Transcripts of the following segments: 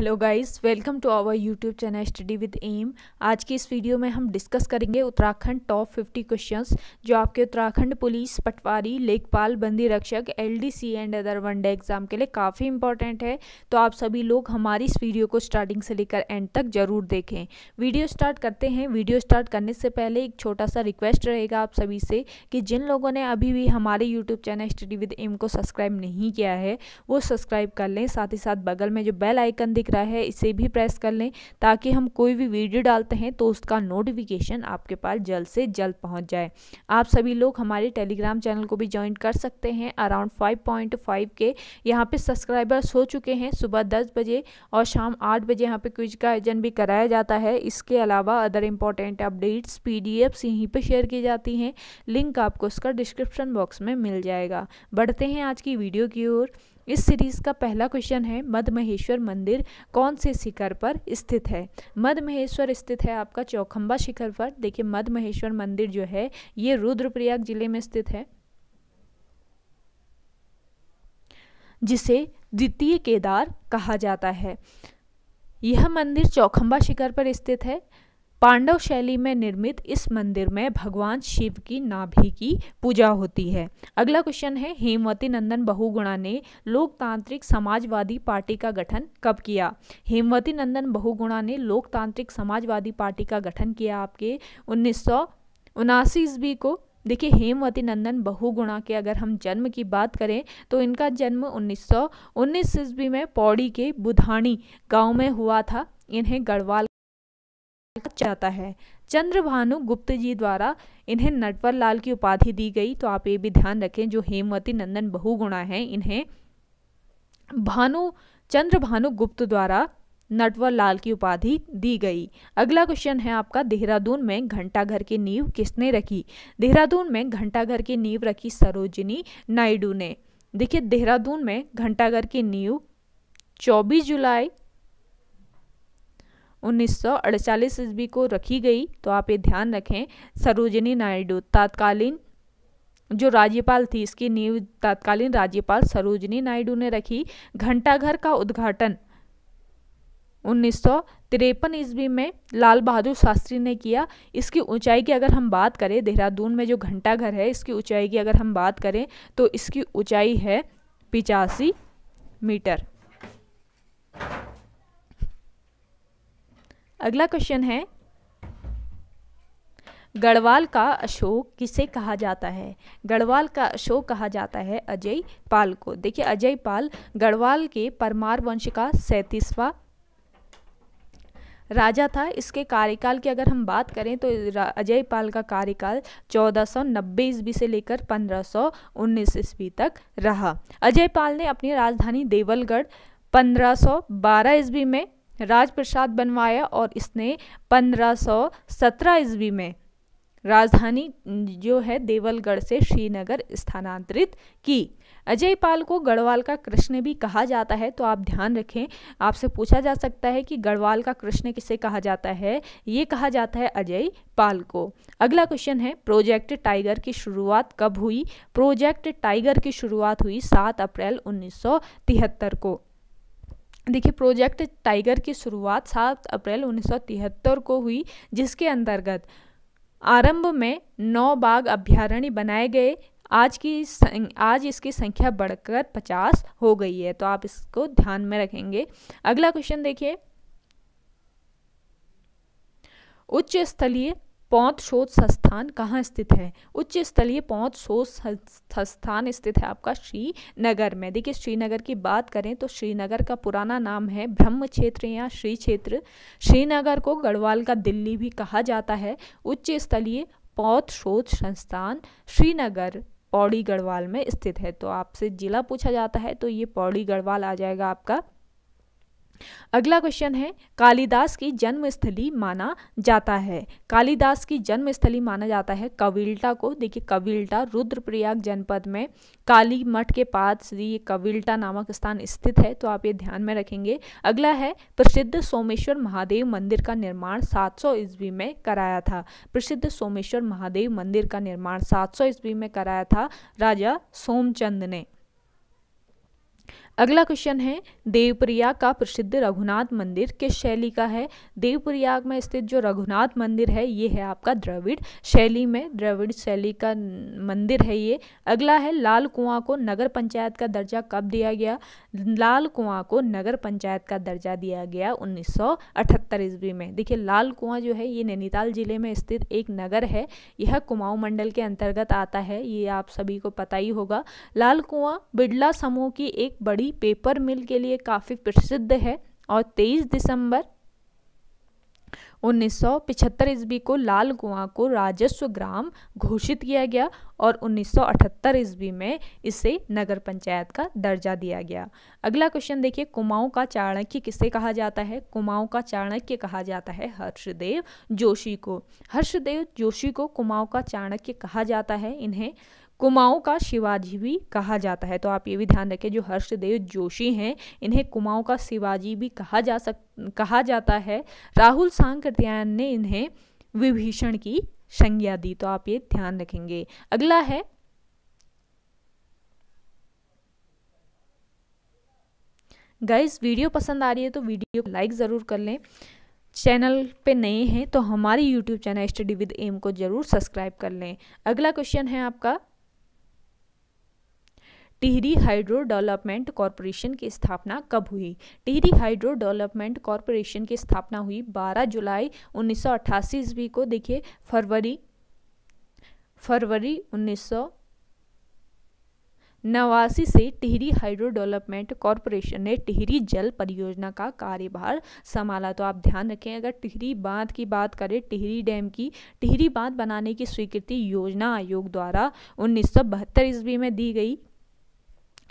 hello guys welcome to our YouTube channel study with M आज की इस video में हम डिस्कस करेंगे उत्तराखंड टॉप 50 क्वेश्चंस जो आपके उत्तराखंड पुलिस पटवारी लेखपाल बंदी रक्षक LDC and other one day exam के लिए काफ़ी इंपॉर्टेंट है तो आप सभी लोग हमारी इस वीडियो को स्टार्टिंग से लेकर एंड तक ज़रूर देखें वीडियो स्टार्ट करते हैं वीडियो स्टार्ट करने से पहले एक छोटा सा रिक्वेस्ट रहेगा आप सभी से कि जिन लोगों ने अभी भी हमारे YouTube channel study with M को सब्सक्राइब नहीं किया है वो सब्सक्राइब कर लें साथ ही साथ बगल में जो बेल आइकन दिख दिख रहा है इसे भी प्रेस कर लें ताकि हम कोई भी वीडियो डालते हैं तो उसका नोटिफिकेशन आपके पास जल्द से जल्द पहुँच जाए आप सभी लोग हमारे टेलीग्राम चैनल को भी ज्वाइन कर सकते हैं अराउंड फाइव पॉइंट फाइव के यहाँ पर सब्सक्राइबर्स हो चुके हैं सुबह दस बजे और शाम आठ बजे यहाँ पर क्विज का आयोजन भी कराया जाता है इसके अलावा other important updates P D Fs यहीं पर शेयर की जाती हैं लिंक आपको उसका डिस्क्रिप्शन बॉक्स में मिल जाएगा बढ़ते हैं आज की वीडियो की ओर इस सीरीज़ का पहला क्वेश्चन है मध्य महेश्वर मंदिर कौन से शिखर पर स्थित है मध महेश्वर स्थित है आपका चौखंबा शिखर पर देखिए मध महेश्वर मंदिर जो है ये रुद्रप्रयाग जिले में स्थित है जिसे द्वितीय केदार कहा जाता है यह मंदिर चौखंबा शिखर पर स्थित है पांडव शैली में निर्मित इस मंदिर में भगवान शिव की नाभि की पूजा होती है अगला क्वेश्चन है हेमवती नंदन बहुगुणा ने लोकतांत्रिक समाजवादी पार्टी का गठन कब किया हेमवती नंदन बहुगुणा ने लोकतांत्रिक समाजवादी पार्टी का गठन किया आपके उन्नीस सौ उनासी ईस्वी को देखिए हेमवती नंदन बहुगुणा के अगर हम जन्म की बात करें तो इनका जन्म 1919 ईस्वी में पौड़ी के बुधानी गांव में हुआ था इन्हें गढ़वाल जाता है चंद्रभानु गुप्त जी द्वारा इन्हें नटवर लाल की उपाधि दी गई तो आप ये भी ध्यान रखें जो हेमवती नंदन बहुगुणा है इन्हें भानु चंद्र भानु गुप्त द्वारा नटवर लाल की उपाधि दी गई अगला क्वेश्चन है आपका देहरादून में घंटाघर की नींव किसने रखी देहरादून में घंटाघर की नींव रखी सरोजिनी नायडू ने देखिए देहरादून में घंटाघर की नींव 24 जुलाई उन्नीस सौ ईस्वी को रखी गई तो आप ये ध्यान रखें सरोजनी नायडू तत्कालीन जो राज्यपाल थी इसकी नींव तत्कालीन राज्यपाल सरोजनी नायडू ने रखी घंटाघर का उद्घाटन उन्नीस सौ तिरपन ईस्वी में लाल बहादुर शास्त्री ने किया इसकी ऊंचाई की अगर हम बात करें देहरादून में जो घंटाघर है इसकी ऊंचाई की अगर हम बात करें तो इसकी ऊंचाई है पिचासी मीटर अगला क्वेश्चन है गढ़वाल का अशोक किसे कहा जाता है गढ़वाल का अशोक कहा जाता है अजय पाल को देखिए अजय पाल गढ़वाल के परमार वंश का सैंतीसवा राजा था इसके कार्यकाल की अगर हम बात करें तो अजय पाल का कार्यकाल 1490 ईस्वी से लेकर 1519 ईस्वी तक रहा अजय पाल ने अपनी राजधानी देवलगढ़ 1512 ईस्वी में राजप्रसाद बनवाया और इसने 1517 ईस्वी में राजधानी जो है देवलगढ़ से श्रीनगर स्थानांतरित की अजय पाल को गढ़वाल का कृष्ण भी कहा जाता है तो आप ध्यान रखें आपसे पूछा जा सकता है कि गढ़वाल का कृष्ण किसे कहा जाता है ये कहा जाता है अजय पाल को अगला क्वेश्चन है प्रोजेक्ट टाइगर की शुरुआत कब हुई प्रोजेक्ट टाइगर की शुरुआत हुई सात अप्रैल 1973 को देखिए प्रोजेक्ट टाइगर की शुरुआत 7 अप्रैल 1973 को हुई जिसके अंतर्गत आरंभ में नौ बाघ अभ्यारण्य बनाए गए आज की आज इसकी संख्या बढ़कर 50 हो गई है तो आप इसको ध्यान में रखेंगे अगला क्वेश्चन देखिए उच्च स्थलीय पौध शोध संस्थान कहाँ स्थित है उच्च स्थलीय पौध शोध संस्थान स्थित है आपका श्रीनगर में देखिए श्रीनगर की बात करें तो श्रीनगर का पुराना नाम है ब्रह्म क्षेत्र या श्री क्षेत्र श्रीनगर को गढ़वाल का दिल्ली भी कहा जाता है उच्च स्थलीय पौध शोध संस्थान श्रीनगर पौड़ी गढ़वाल में स्थित है तो आपसे जिला पूछा जाता है तो ये पौड़ी गढ़वाल आ जाएगा आपका अगला क्वेश्चन है कालिदास की जन्मस्थली माना जाता है कालिदास की जन्मस्थली माना जाता है कविल्टा को देखिए कविल्टा रुद्रप्रयाग जनपद में काली मठ के पास श्री कविल्टा नामक स्थान स्थित है तो आप ये ध्यान में रखेंगे अगला है प्रसिद्ध सोमेश्वर महादेव मंदिर का निर्माण 700 सौ ईस्वी में कराया था प्रसिद्ध सोमेश्वर महादेव मंदिर का निर्माण सात सौ ईस्वी में कराया था राजा सोमचंद ने अगला क्वेश्चन है देवप्रयाग का प्रसिद्ध रघुनाथ मंदिर किस शैली का है देवप्रयाग में स्थित जो रघुनाथ मंदिर है ये है आपका द्रविड़ शैली में द्रविड़ शैली का मंदिर है ये अगला है लाल कुआं को नगर पंचायत का दर्जा कब दिया गया लाल कुआं को नगर पंचायत का दर्जा दिया गया 1978 ईस्वी में देखिए लाल कुआं जो है ये नैनीताल जिले में स्थित एक नगर है यह कुमाऊं मंडल के अंतर्गत आता है ये आप सभी को पता ही होगा लाल कुआं बिड़ला समूह की एक बड़ी पेपर मिल के लिए काफ़ी प्रसिद्ध है और 23 दिसंबर उन्नीस सौ पिछहत्तर ईस्वी को लाल कुआं को राजस्व ग्राम घोषित किया गया और उन्नीस सौ अठहत्तर ईस्वी में इसे नगर पंचायत का दर्जा दिया गया अगला क्वेश्चन देखिए कुमाऊं का चाणक्य किसे कहा जाता है कुमाऊं का चाणक्य कहा जाता है हर्षदेव जोशी को हर्षदेव जोशी को कुमाऊं का चाणक्य कहा जाता है इन्हें कुमाऊं का शिवाजी भी कहा जाता है तो आप ये भी ध्यान रखें जो हर्षदेव जोशी हैं इन्हें कुमाऊं का शिवाजी भी कहा जा सक कहा जाता है राहुल सांकत्यायन ने इन्हें विभीषण की संज्ञा दी तो आप ये ध्यान रखेंगे अगला है गाइस वीडियो पसंद आ रही है तो वीडियो लाइक ज़रूर कर लें चैनल पे नए हैं तो हमारी YouTube channel study with M को ज़रूर सब्सक्राइब कर लें अगला क्वेश्चन है आपका टिहरी हाइड्रो डेवलपमेंट कॉरपोरेशन की स्थापना कब हुई टिहरी हाइड्रो डेवलपमेंट कॉरपोरेशन की स्थापना हुई 12 जुलाई 1988 ईस्वी को देखिए फरवरी फरवरी उन्नीस नवासी से टिहरी हाइड्रो डेवलपमेंट कॉरपोरेशन ने टिहरी जल परियोजना का कार्यभार संभाला तो आप ध्यान रखें अगर टिहरी बांध की बात करें टिहरी डैम की टिहरी बांध बनाने की स्वीकृति योजना आयोग द्वारा उन्नीस ईस्वी में दी गई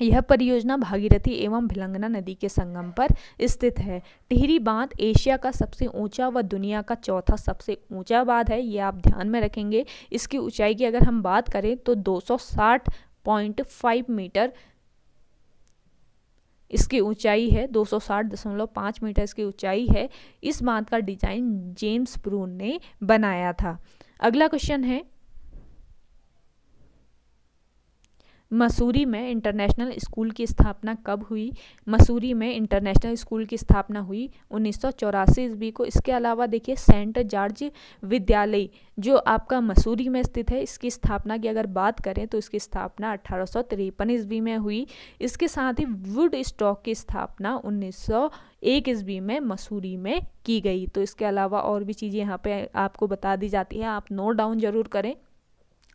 यह परियोजना भागीरथी एवं भिलंगना नदी के संगम पर स्थित है टिहरी बांध एशिया का सबसे ऊंचा व दुनिया का चौथा सबसे ऊंचा बांध है ये आप ध्यान में रखेंगे इसकी ऊंचाई की अगर हम बात करें तो 260.5 मीटर इसकी ऊंचाई है 260.5 मीटर इसकी ऊंचाई है इस बांध का डिजाइन जेम्स प्रून ने बनाया था अगला क्वेश्चन है मसूरी में इंटरनेशनल स्कूल की स्थापना कब हुई मसूरी में इंटरनेशनल स्कूल की स्थापना हुई उन्नीस सौ ईस्वी को इसके अलावा देखिए सेंट जॉर्ज विद्यालय जो आपका मसूरी में स्थित है इसकी स्थापना की अगर बात करें तो इसकी स्थापना अठारह ईस्वी में हुई इसके साथ ही वुड स्टॉक की स्थापना उन्नीस एक ईस्वी में मसूरी में की गई तो इसके अलावा और भी चीज़ें यहाँ पे आपको बता दी जाती है आप नोट डाउन जरूर करें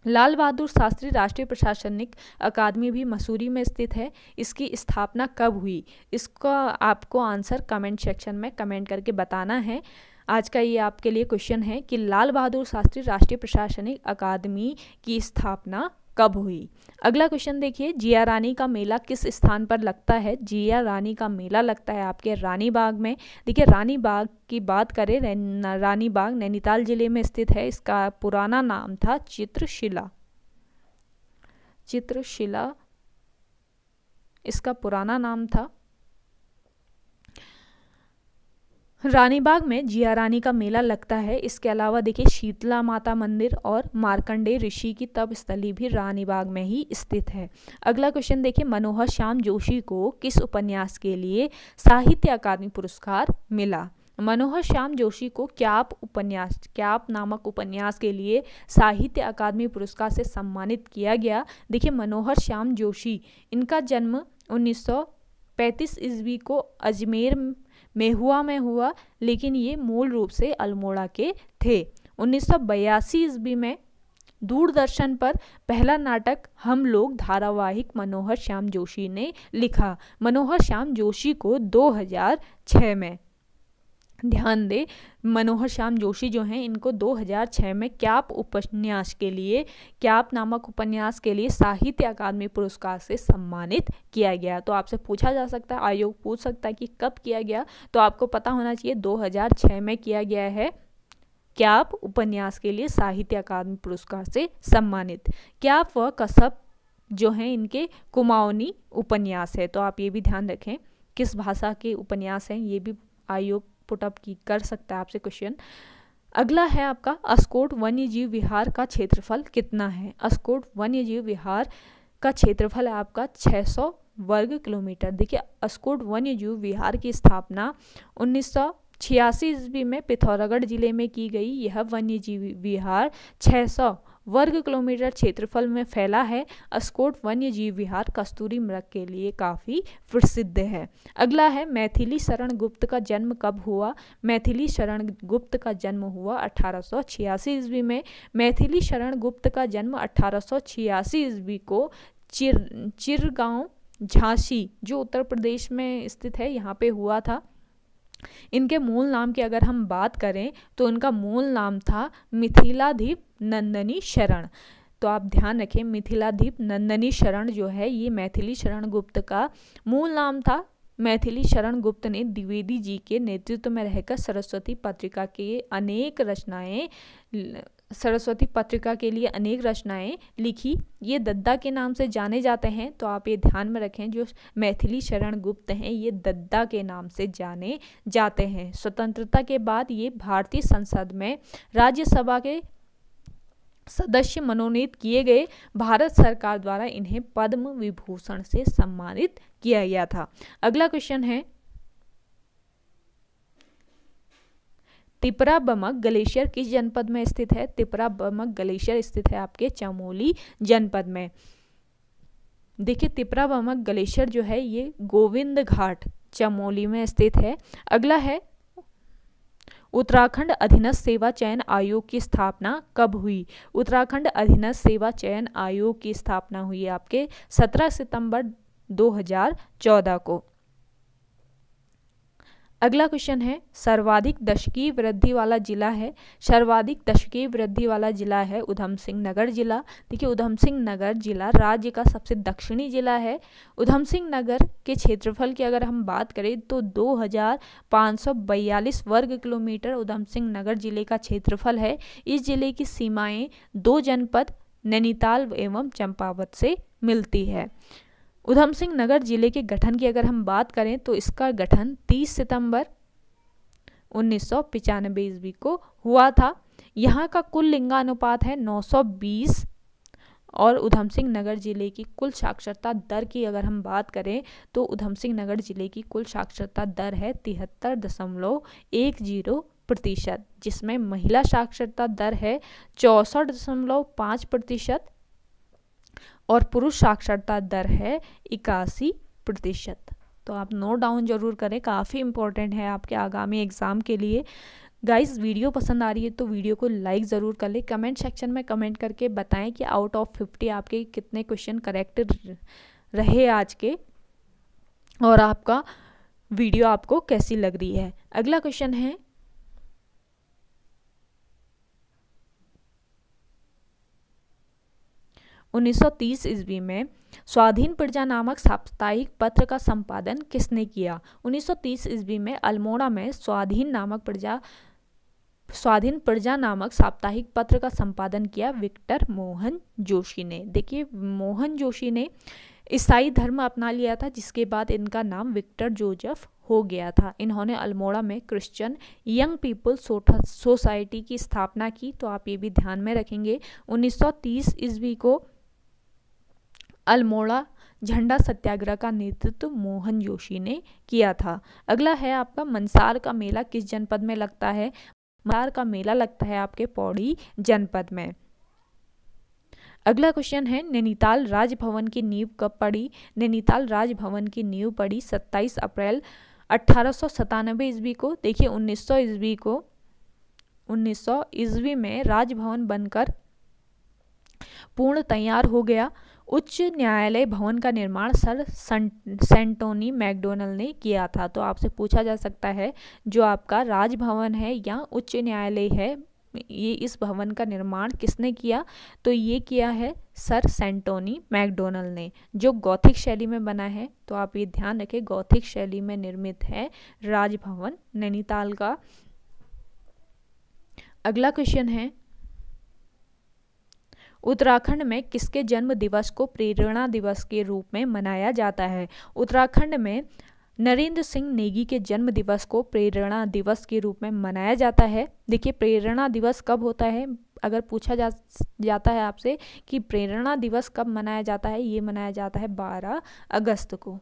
लाल बहादुर शास्त्री राष्ट्रीय प्रशासनिक अकादमी भी मसूरी में स्थित है इसकी स्थापना कब हुई इसका आपको आंसर कमेंट सेक्शन में कमेंट करके बताना है आज का ये आपके लिए क्वेश्चन है कि लाल बहादुर शास्त्री राष्ट्रीय प्रशासनिक अकादमी की स्थापना कब हुई अगला क्वेश्चन देखिए जिया रानी का मेला किस स्थान पर लगता है जिया रानी का मेला लगता है आपके रानी बाग में देखिए रानी बाग की बात करें रानी बाग नैनीताल जिले में स्थित है इसका पुराना नाम था चित्रशिला चित्रशिला इसका पुराना नाम था रानीबाग में जिया रानी का मेला लगता है इसके अलावा देखिए शीतला माता मंदिर और मारकंडे ऋषि की तप स्थली भी रानीबाग में ही स्थित है अगला क्वेश्चन देखिए मनोहर श्याम जोशी को किस उपन्यास के लिए साहित्य अकादमी पुरस्कार मिला मनोहर श्याम जोशी को क्याप उपन्यास क्याप नामक उपन्यास के लिए साहित्य अकादमी पुरस्कार से सम्मानित किया गया देखिए मनोहर श्याम जोशी इनका जन्म उन्नीस पैंतीस ईस्वी को अजमेर मेहुआ में हुआ लेकिन ये मूल रूप से अल्मोड़ा के थे उन्नीस सौ ईस्वी में दूरदर्शन पर पहला नाटक हम लोग धारावाहिक मनोहर श्याम जोशी ने लिखा मनोहर श्याम जोशी को 2006 में ध्यान दें मनोहर श्याम जोशी जो हैं इनको 2006 में क्याप उपन्यास के लिए क्याप नामक उपन्यास के लिए साहित्य अकादमी पुरस्कार से सम्मानित किया गया तो आपसे पूछा जा सकता है आयोग पूछ सकता है कि कब किया गया तो आपको पता होना चाहिए 2006 में किया गया है क्याप उपन्यास के लिए साहित्य अकादमी पुरस्कार से सम्मानित क्याप व कसब जो हैं इनके कुमाऊनी उपन्यास है तो आप ये भी ध्यान रखें किस भाषा के उपन्यास हैं ये भी आयोग पुटअप की कर सकता है आपसे क्वेश्चन अगला है आपका अस्कोट वन्य जीव विहार का क्षेत्रफल कितना है अस्कोट वन्य जीव विहार का क्षेत्रफल है आपका 600 वर्ग किलोमीटर देखिए अस्कोट वन्य जीव विहार की स्थापना उन्नीस सौ ईस्वी में पिथौरागढ़ जिले में की गई यह वन्य जीव विहार 600 वर्ग किलोमीटर क्षेत्रफल में फैला है अस्कोट वन्य जीव विहार कस्तूरी मृग के लिए काफ़ी प्रसिद्ध है अगला है मैथिली शरण गुप्त का जन्म कब हुआ मैथिली शरण गुप्त का जन्म हुआ अठारह ईस्वी में मैथिली शरण गुप्त का जन्म अठारह ईस्वी को चिर चिरगांव झांसी जो उत्तर प्रदेश में स्थित है यहाँ पे हुआ था इनके मूल नाम की अगर हम बात करें तो इनका मूल नाम था मिथिलाधीप नंदनी शरण तो आप ध्यान रखें मिथिलाधीप नंदनी शरण जो है ये मैथिली शरण गुप्त का मूल नाम था मैथिली शरण गुप्त ने द्विवेदी जी के नेतृत्व में रहकर सरस्वती पत्रिका के अनेक रचनाएं सरस्वती पत्रिका के लिए अनेक रचनाएं लिखी ये दद्दा के नाम से जाने जाते हैं तो आप ये ध्यान में रखें जो मैथिली शरण गुप्त हैं ये दद्दा के नाम से जाने जाते हैं स्वतंत्रता के बाद ये भारतीय संसद में राज्यसभा के सदस्य मनोनीत किए गए भारत सरकार द्वारा इन्हें पद्म विभूषण से सम्मानित किया गया था अगला क्वेश्चन है तिपरा बमक ग्लेशियर किस जनपद में स्थित है तिपरा बमक ग्लेशियर स्थित है आपके चमोली जनपद में देखिए तिपरा बमक ग्लेशियर जो है ये गोविंद घाट चमोली में स्थित है अगला है उत्तराखंड अधीनस्थ सेवा चयन आयोग की स्थापना कब हुई उत्तराखंड अधीनस्थ सेवा चयन आयोग की स्थापना हुई आपके 17 सितंबर 2014 को अगला क्वेश्चन है सर्वाधिक दशकीय वृद्धि वाला जिला है सर्वाधिक दशकीय वृद्धि वाला जिला है उधम सिंह नगर जिला देखिए उधम सिंह नगर जिला राज्य का सबसे दक्षिणी जिला है उधम सिंह नगर के क्षेत्रफल की अगर हम बात करें तो 2542 वर्ग किलोमीटर उधम सिंह नगर जिले का क्षेत्रफल है इस जिले की सीमाएँ दो जनपद नैनीताल एवं चंपावत से मिलती है उधम सिंह नगर जिले के गठन की अगर हम बात करें तो इसका गठन 30 सितंबर उन्नीस सौ ईस्वी को हुआ था यहाँ का कुल लिंगानुपात है 920 और उधम सिंह नगर जिले की कुल साक्षरता दर की अगर हम बात करें तो उधम सिंह नगर जिले की कुल साक्षरता दर है तिहत्तर दशमलव एक जीरो प्रतिशत जिसमें महिला साक्षरता दर है चौंसठ दशमलव पाँच प्रतिशत और पुरुष साक्षरता दर है इक्यासी प्रतिशत तो आप नोट डाउन ज़रूर करें काफ़ी इंपॉर्टेंट है आपके आगामी एग्ज़ाम के लिए गाइस वीडियो पसंद आ रही है तो वीडियो को लाइक ज़रूर कर लें कमेंट सेक्शन में कमेंट करके बताएं कि आउट ऑफ फिफ्टी आपके कितने क्वेश्चन करेक्ट रहे आज के और आपका वीडियो आपको कैसी लग रही है अगला क्वेश्चन है 1930 ईस्वी में स्वाधीन प्रजा नामक साप्ताहिक पत्र का संपादन किसने किया 1930 ईस्वी में अल्मोड़ा में स्वाधीन नामक प्रजा स्वाधीन प्रजा नामक साप्ताहिक पत्र का संपादन किया विक्टर मोहन जोशी ने देखिए मोहन जोशी ने ईसाई धर्म अपना लिया था जिसके बाद इनका नाम विक्टर जोजफ हो गया था इन्होंने अल्मोड़ा में क्रिश्चियन यंग पीपल सोसाइटी की स्थापना की तो आप ये भी ध्यान में रखेंगे 1930 ईस्वी को अल्मोड़ा झंडा सत्याग्रह का नेतृत्व मोहन जोशी ने किया था अगला है आपका मंसार का मेला किस जनपद में लगता है मंसार का मेला लगता है आपके पौड़ी जनपद में अगला क्वेश्चन है नैनीताल राजभवन की नींव कब पड़ी नैनीताल राजभवन की नींव पड़ी 27 अप्रैल अट्ठारह सौ ईस्वी को देखिए 1900 ईस्वी को 1900 ईस्वी में राजभवन बनकर पूर्ण तैयार हो गया उच्च न्यायालय भवन का निर्माण सर सेंटोनी मैकडोनल ने किया था तो आपसे पूछा जा सकता है जो आपका राजभवन है या उच्च न्यायालय है ये इस भवन का निर्माण किसने किया तो ये किया है सर सेंटोनी मैकडोनल ने जो गौथिक शैली में बना है तो आप ये ध्यान रखें गौथिक शैली में निर्मित है राजभवन नैनीताल का अगला क्वेश्चन है उत्तराखंड में किसके जन्म दिवस को प्रेरणा दिवस के रूप में मनाया जाता है उत्तराखंड में नरेंद्र सिंह नेगी के जन्म दिवस को प्रेरणा दिवस के रूप में मनाया जाता है देखिए प्रेरणा दिवस कब होता है अगर पूछा जा जाता है आपसे कि प्रेरणा दिवस कब मनाया जाता है ये मनाया जाता है 12 अगस्त को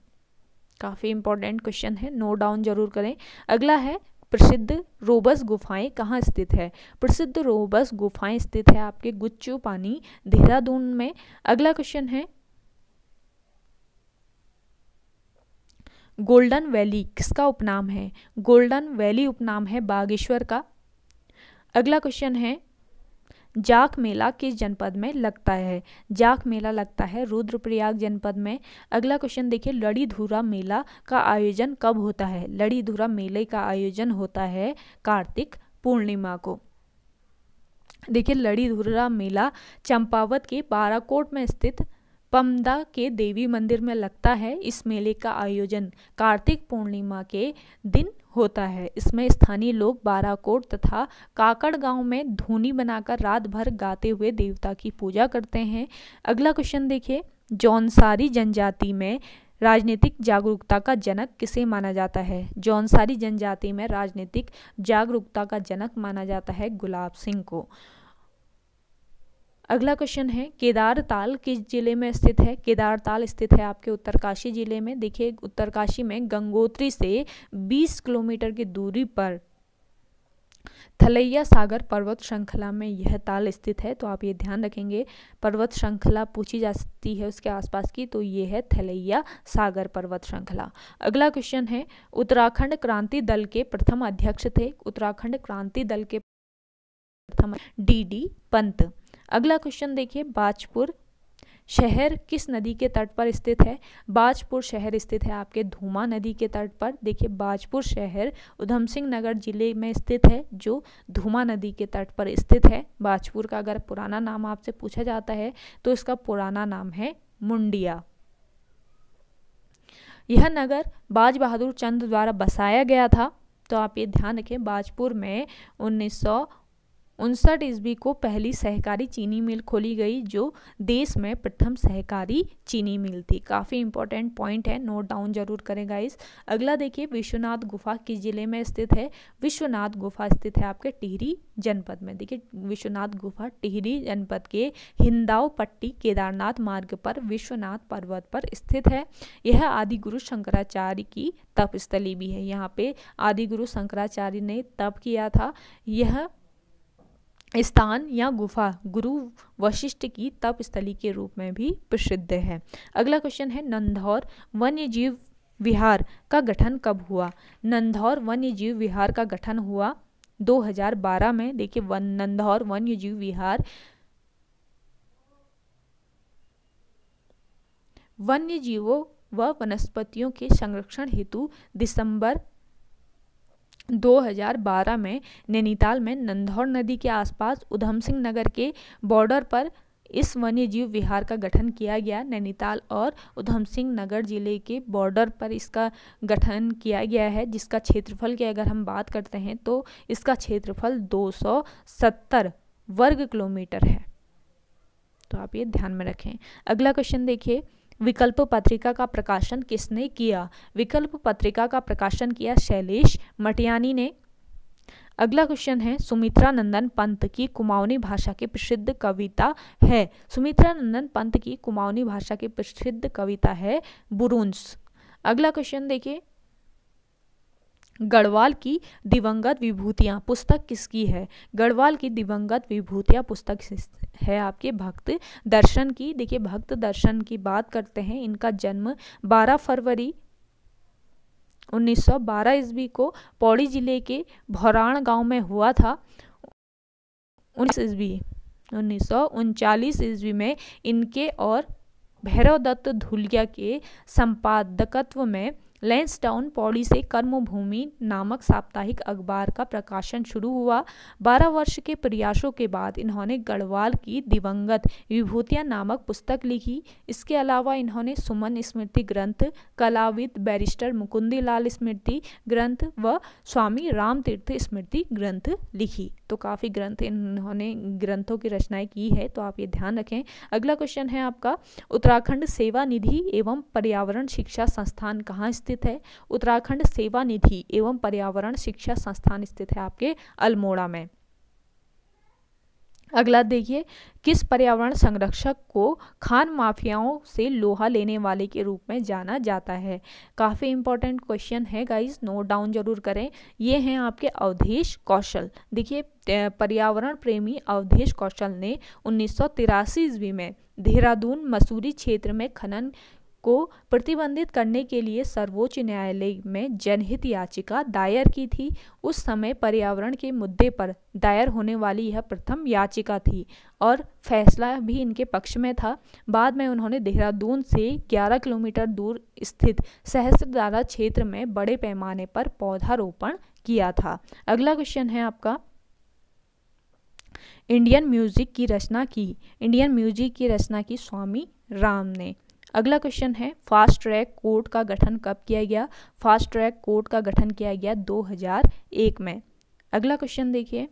काफ़ी इंपॉर्टेंट क्वेश्चन है नोट डाउन जरूर करें अगला है प्रसिद्ध रोबस गुफाएं कहाँ स्थित है प्रसिद्ध रोबस गुफाएं स्थित है आपके गुच्चू पानी देहरादून में अगला क्वेश्चन है गोल्डन वैली किसका उपनाम है गोल्डन वैली उपनाम है बागेश्वर का अगला क्वेश्चन है जाक मेला किस जनपद में लगता है जाक मेला लगता है रुद्रप्रयाग जनपद में अगला क्वेश्चन देखिए लड़ी धूरा मेला का आयोजन कब होता है लड़ी धूरा मेले का आयोजन होता है कार्तिक पूर्णिमा को देखिए लड़ी धूरा मेला चंपावत के बाराकोट में स्थित पमदा के देवी मंदिर में लगता है इस मेले का आयोजन कार्तिक पूर्णिमा के दिन होता है इसमें स्थानीय लोग बाराकोट तथा काकड़ गांव में धुनी बनाकर रात भर गाते हुए देवता की पूजा करते हैं अगला क्वेश्चन देखिए जौनसारी जनजाति में राजनीतिक जागरूकता का जनक किसे माना जाता है जौनसारी जनजाति में राजनीतिक जागरूकता का जनक माना जाता है गुलाब सिंह को अगला क्वेश्चन है केदारताल किस जिले में स्थित है केदारताल स्थित है आपके उत्तरकाशी जिले में देखिए उत्तरकाशी में गंगोत्री से 20 किलोमीटर की दूरी पर थलैया सागर पर्वत श्रृंखला में यह ताल स्थित है तो आप ये ध्यान रखेंगे पर्वत श्रृंखला पूछी जा सकती है उसके आसपास की तो ये है थलैया सागर पर्वत श्रृंखला अगला क्वेश्चन है उत्तराखंड क्रांति दल के प्रथम अध्यक्ष थे उत्तराखंड क्रांति दल के प्रथम डी डी पंत अगला क्वेश्चन देखिए बाजपुर शहर किस नदी के तट पर स्थित है बाजपुर शहर स्थित है आपके धूमा नदी के तट पर देखिए बाजपुर शहर उधम सिंह नगर जिले में स्थित है जो धूमा नदी के तट पर स्थित है बाजपुर का अगर पुराना नाम आपसे पूछा जाता है तो इसका पुराना नाम है मुंडिया यह नगर बाज बहादुर चंद द्वारा बसाया गया था तो आप ये ध्यान रखें बाजपुर में उन्नीस उनसठ ईस्वी को पहली सहकारी चीनी मिल खोली गई जो देश में प्रथम सहकारी चीनी मिल थी काफ़ी इंपॉर्टेंट पॉइंट है नोट डाउन जरूर करें गाइस अगला देखिए विश्वनाथ गुफा किस जिले में स्थित है विश्वनाथ गुफा स्थित है आपके टिहरी जनपद में देखिए विश्वनाथ गुफा टिहरी जनपद के हिंदाव पट्टी केदारनाथ मार्ग पर विश्वनाथ पर्वत पर स्थित है यह आदि गुरु शंकराचार्य की तपस्थली भी है यहाँ पे आदि गुरु शंकराचार्य ने तप किया था यह स्थान या गुफा गुरु वशिष्ठ की तप स्थली के रूप में भी प्रसिद्ध है अगला क्वेश्चन है नंदौर वन्य जीव विहार का गठन कब हुआ नंदौर वन्य जीव विहार का गठन हुआ 2012 में देखिए वन नंदौर वन्य जीव विहार वन्य जीवों व वनस्पतियों के संरक्षण हेतु दिसंबर 2012 में नैनीताल में नंधौर नदी के आसपास उधम सिंह नगर के बॉर्डर पर इस वन्य जीव विहार का गठन किया गया नैनीताल और उधम सिंह नगर जिले के बॉर्डर पर इसका गठन किया गया है जिसका क्षेत्रफल की अगर हम बात करते हैं तो इसका क्षेत्रफल 270 वर्ग किलोमीटर है तो आप ये ध्यान में रखें अगला क्वेश्चन देखिए विकल्प पत्रिका का प्रकाशन किसने किया विकल्प पत्रिका का प्रकाशन किया शैलेश मटियानी ने अगला क्वेश्चन है सुमित्रा नंदन पंत की कुमाऊनी भाषा की प्रसिद्ध कविता है सुमित्रा नंदन पंत की कुमाऊनी भाषा की प्रसिद्ध कविता है बुरुंस अगला क्वेश्चन देखिए गढ़वाल की दिवंगत विभूतियाँ पुस्तक किसकी है गढ़वाल की दिवंगत विभूतियाँ पुस्तक है आपके भक्त दर्शन की देखिए भक्त दर्शन की बात करते हैं इनका जन्म 12 फरवरी 1912 ईस्वी को पौड़ी जिले के भौराण गांव में हुआ था उन्नीस ईस्वी उन्नीस ईस्वी में इनके और भैरव दत्त धुलिया के संपादकत्व में लेंसटाउन पौड़ी से कर्मभूमि नामक साप्ताहिक अखबार का प्रकाशन शुरू हुआ बारह वर्ष के प्रयासों के बाद इन्होंने गढ़वाल की दिवंगत विभूतियाँ नामक पुस्तक लिखी इसके अलावा इन्होंने सुमन स्मृति ग्रंथ कलाविद बैरिस्टर मुकुंदी लाल स्मृति ग्रंथ व स्वामी रामतीर्थ स्मृति ग्रंथ लिखी तो काफ़ी ग्रंथ इन्होंने ग्रंथों की रचनाएं की है तो आप ये ध्यान रखें अगला क्वेश्चन है आपका उत्तराखंड सेवा निधि एवं पर्यावरण शिक्षा संस्थान कहाँ स्थित है उत्तराखंड सेवा निधि एवं पर्यावरण शिक्षा संस्थान स्थित है आपके अल्मोड़ा में अगला देखिए किस पर्यावरण संरक्षक को खान माफियाओं से लोहा लेने वाले के रूप में जाना जाता है काफ़ी इंपॉर्टेंट क्वेश्चन है गाइस नोट डाउन जरूर करें ये हैं आपके अवधेश कौशल देखिए पर्यावरण प्रेमी अवधेश कौशल ने उन्नीस सौ ईस्वी में देहरादून मसूरी क्षेत्र में खनन को प्रतिबंधित करने के लिए सर्वोच्च न्यायालय में जनहित याचिका दायर की थी उस समय पर्यावरण के मुद्दे पर दायर होने वाली यह प्रथम याचिका थी और फैसला भी इनके पक्ष में था बाद में उन्होंने देहरादून से 11 किलोमीटर दूर स्थित सहस्त्रधारा क्षेत्र में बड़े पैमाने पर पौधारोपण किया था अगला क्वेश्चन है आपका इंडियन म्यूजिक की रचना की इंडियन म्यूजिक की रचना की स्वामी राम ने अगला क्वेश्चन है फास्ट ट्रैक कोर्ट का गठन कब किया गया फास्ट ट्रैक कोर्ट का गठन किया गया 2001 में अगला क्वेश्चन देखिए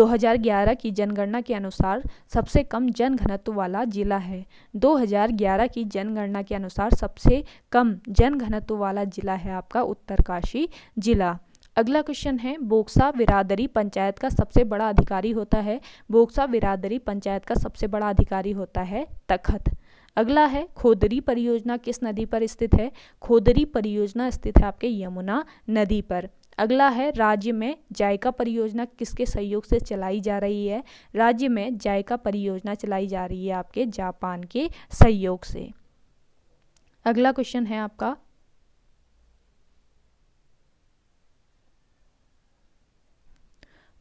2011 की जनगणना के अनुसार सबसे कम जनघनत्व वाला जिला है 2011 की जनगणना के अनुसार सबसे कम जनघनत्व वाला जिला है आपका उत्तरकाशी जिला अगला क्वेश्चन है बोक्सा बिरादरी पंचायत का सबसे बड़ा अधिकारी होता है बोक्सा बिरादरी पंचायत का सबसे बड़ा अधिकारी होता है तखत अगला है खोदरी परियोजना किस नदी पर स्थित है खोदरी परियोजना स्थित है आपके यमुना नदी पर अगला है राज्य में जायका परियोजना किसके सहयोग से चलाई जा रही है राज्य में जायका परियोजना चलाई जा रही है आपके जापान के सहयोग से अगला क्वेश्चन है आपका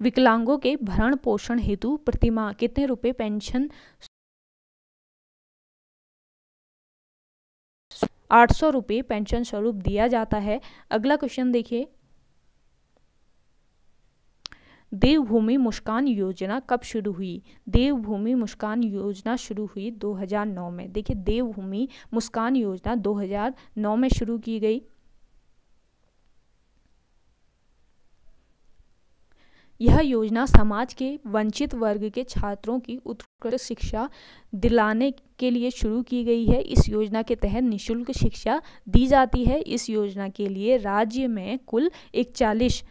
विकलांगों के भरण पोषण हेतु प्रतिमा कितने रुपए पेंशन आठ सौ रुपये पेंशन स्वरूप दिया जाता है अगला क्वेश्चन देखिए देवभूमि मुस्कान योजना कब शुरू हुई देवभूमि मुस्कान योजना शुरू हुई 2009 में देखिए देवभूमि मुस्कान योजना 2009 में शुरू की गई यह योजना समाज के वंचित वर्ग के छात्रों की उत्कृष्ट शिक्षा दिलाने के लिए शुरू की गई है इस योजना के तहत निशुल्क शिक्षा दी जाती है इस योजना के लिए राज्य में कुल इकचालीस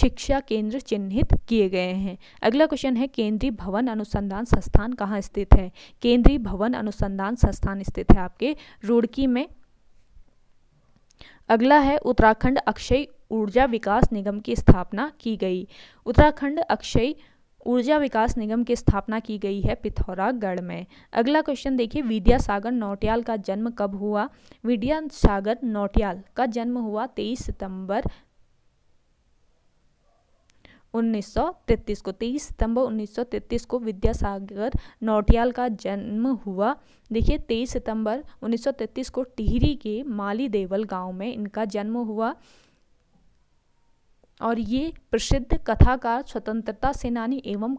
शिक्षा केंद्र चिन्हित किए गए हैं अगला क्वेश्चन है केंद्रीय भवन अनुसंधान संस्थान कहाँ स्थित है केंद्रीय भवन अनुसंधान संस्थान स्थित है आपके रुड़की में अगला है उत्तराखंड अक्षय ऊर्जा विकास निगम की स्थापना की गई उत्तराखंड अक्षय ऊर्जा विकास निगम की स्थापना की गई है पिथौरागढ़ में अगला क्वेश्चन देखिए विद्यासागर नौटियाल का जन्म कब हुआ विद्यासागर नौटियाल का जन्म हुआ 23 सितंबर 1933 को 23 सितंबर 1933 को विद्यासागर नौटियाल का जन्म हुआ देखिए 23 सितंबर 1933 को टिहरी के माली देवल गांव में इनका जन्म हुआ और ये प्रसिद्ध कथाकार स्वतंत्रता सेनानी एवं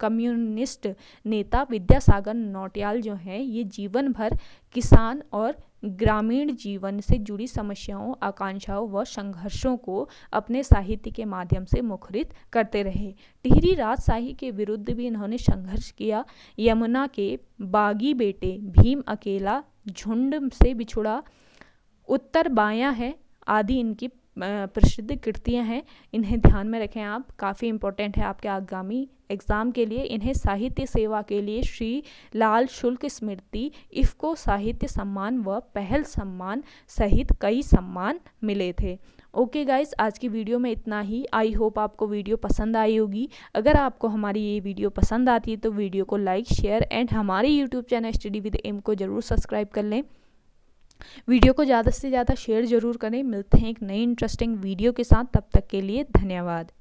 कम्युनिस्ट नेता विद्यासागर नौटियाल जो हैं ये जीवन भर किसान और ग्रामीण जीवन से जुड़ी समस्याओं आकांक्षाओं व संघर्षों को अपने साहित्य के माध्यम से मुखरित करते रहे टिहरी राजशाही के विरुद्ध भी इन्होंने संघर्ष किया यमुना के बागी बेटे भीम अकेला झुंड से बिछुड़ा उत्तर बाया है आदि इनकी प्रसिद्ध कृतियाँ हैं इन्हें ध्यान में रखें आप काफ़ी इम्पोर्टेंट है आपके आगामी एग्ज़ाम के लिए इन्हें साहित्य सेवा के लिए श्री लाल शुल्क स्मृति इफ़को साहित्य सम्मान व पहल सम्मान सहित कई सम्मान मिले थे ओके okay गाइस आज की वीडियो में इतना ही आई होप आपको वीडियो पसंद आई होगी अगर आपको हमारी ये वीडियो पसंद आती है तो वीडियो को लाइक शेयर एंड हमारे YouTube channel study with M को ज़रूर सब्सक्राइब कर लें वीडियो को ज़्यादा से ज़्यादा शेयर ज़रूर करें मिलते हैं एक नई इंटरेस्टिंग वीडियो के साथ तब तक के लिए धन्यवाद